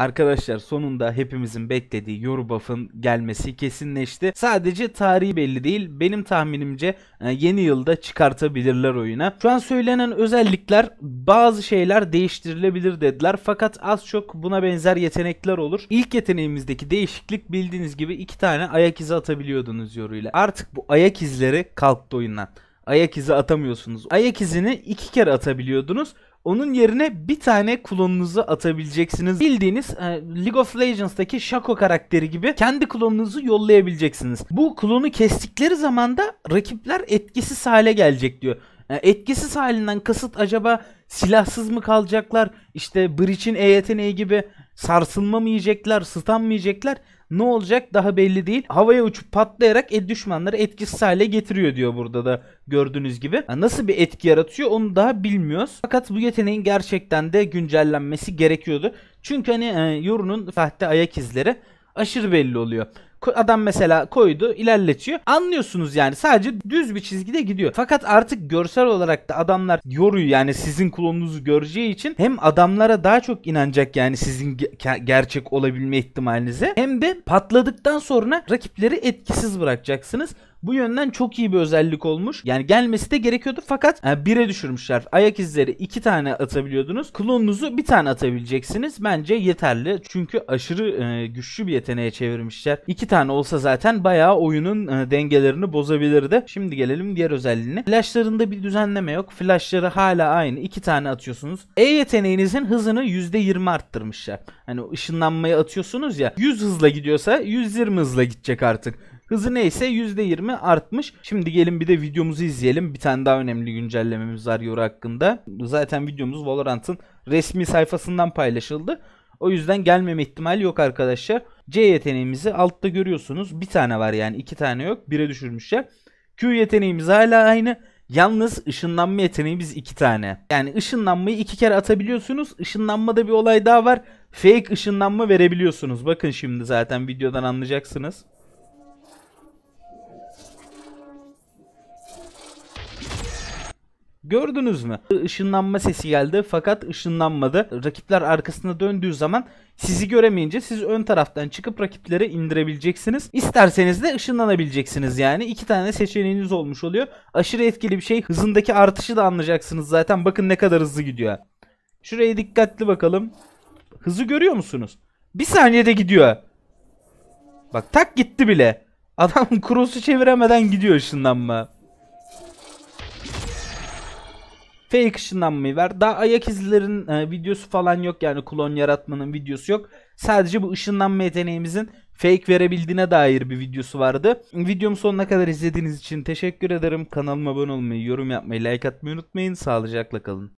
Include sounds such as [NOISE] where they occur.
Arkadaşlar sonunda hepimizin beklediği Yorubaf'ın gelmesi kesinleşti. Sadece tarihi belli değil. Benim tahminimce e, yeni yılda çıkartabilirler oyuna. Şu an söylenen özellikler bazı şeyler değiştirilebilir dediler. Fakat az çok buna benzer yetenekler olur. İlk yeteneğimizdeki değişiklik bildiğiniz gibi iki tane ayak izi atabiliyordunuz yoruyla. Artık bu ayak izleri kalktı oyundan ayak izi atamıyorsunuz. Ayak izini iki kere atabiliyordunuz. Onun yerine bir tane klonunuzu atabileceksiniz. Bildiğiniz e, League of Legends'daki Shaco karakteri gibi kendi klonunuzu yollayabileceksiniz. Bu klonu kestikleri zaman da rakipler etkisiz hale gelecek diyor. E, etkisiz halinden kasıt acaba silahsız mı kalacaklar? İşte Breach'in E yeteneği gibi sarsılma mı yiyecekler, stun mı yiyecekler? Ne olacak daha belli değil. Havaya uçup patlayarak e, düşmanları etkisiz hale getiriyor diyor burada da gördüğünüz gibi. nasıl bir etki yaratıyor onu daha bilmiyoruz. Fakat bu yeteneğin gerçekten de güncellenmesi gerekiyordu. Çünkü hani e, Yoru'nun sahte ayak izleri aşırı belli oluyor. Adam mesela koydu ilerletiyor. Anlıyorsunuz yani sadece düz bir çizgide gidiyor. Fakat artık görsel olarak da adamlar yoruyor yani sizin klonunuzu göreceği için hem adamlara daha çok inanacak yani sizin ge- gerçek olabilme ihtimalinize hem de patladıktan sonra rakipleri etkisiz bırakacaksınız. Bu yönden çok iyi bir özellik olmuş. Yani gelmesi de gerekiyordu fakat yani 1'e düşürmüşler. Ayak izleri iki tane atabiliyordunuz. Klonunuzu bir tane atabileceksiniz. Bence yeterli. Çünkü aşırı e, güçlü bir yeteneğe çevirmişler. İki tane olsa zaten bayağı oyunun e, dengelerini bozabilirdi. Şimdi gelelim diğer özelliğine. Flashlarında bir düzenleme yok. Flashları hala aynı. İki tane atıyorsunuz. E yeteneğinizin hızını %20 arttırmışlar. Hani ışınlanmayı atıyorsunuz ya. 100 hızla gidiyorsa 120 hızla gidecek artık. Hızı neyse %20 artmış. Şimdi gelin bir de videomuzu izleyelim. Bir tane daha önemli güncellememiz var Yoru hakkında. Zaten videomuz Valorant'ın resmi sayfasından paylaşıldı. O yüzden gelmeme ihtimali yok arkadaşlar. C yeteneğimizi altta görüyorsunuz. Bir tane var yani iki tane yok. Bire düşürmüşler. Q yeteneğimiz hala aynı. Yalnız ışınlanma yeteneği biz iki tane. Yani ışınlanmayı iki kere atabiliyorsunuz. Işınlanmada bir olay daha var. Fake ışınlanma verebiliyorsunuz. Bakın şimdi zaten videodan anlayacaksınız. Gördünüz mü? Işınlanma sesi geldi fakat ışınlanmadı. Rakipler arkasına döndüğü zaman sizi göremeyince siz ön taraftan çıkıp rakipleri indirebileceksiniz. İsterseniz de ışınlanabileceksiniz yani. iki tane seçeneğiniz olmuş oluyor. Aşırı etkili bir şey. Hızındaki artışı da anlayacaksınız zaten. Bakın ne kadar hızlı gidiyor. Şuraya dikkatli bakalım. Hızı görüyor musunuz? Bir saniyede gidiyor. Bak tak gitti bile. Adam [LAUGHS] cross'u çeviremeden gidiyor ışınlanma. Fake ışınlanmayı ver. Daha ayak izlerin e, videosu falan yok yani klon yaratmanın videosu yok. Sadece bu ışınlanma yeteneğimizin fake verebildiğine dair bir videosu vardı. Videomu sonuna kadar izlediğiniz için teşekkür ederim. Kanalıma abone olmayı, yorum yapmayı, like atmayı unutmayın. Sağlıcakla kalın.